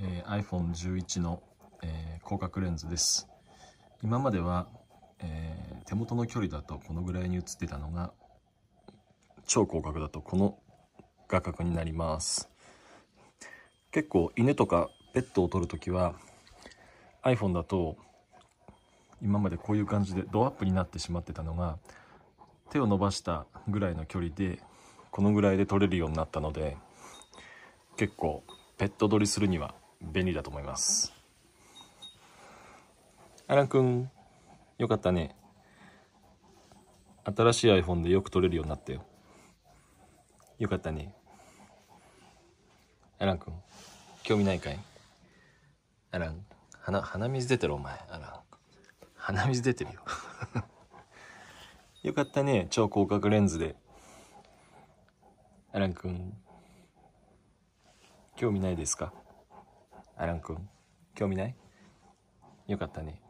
えー、iPhone11 の、えー、広角レンズです今までは、えー、手元の距離だとこのぐらいに映ってたのが超広角だとこの画角になります結構犬とかペットを撮るときは iPhone だと今までこういう感じでドアップになってしまってたのが手を伸ばしたぐらいの距離でこのぐらいで撮れるようになったので結構ペット撮りするには便利だと思います。アランくん、よかったね。新しい iPhone でよく撮れるようになったよ。よかったね。アランくん、興味ないかいアラン、鼻、鼻水出てるお前、アラン。鼻水出てるよ。よかったね、超広角レンズで。アランくん、興味ないですかアラン君興味ないよかったね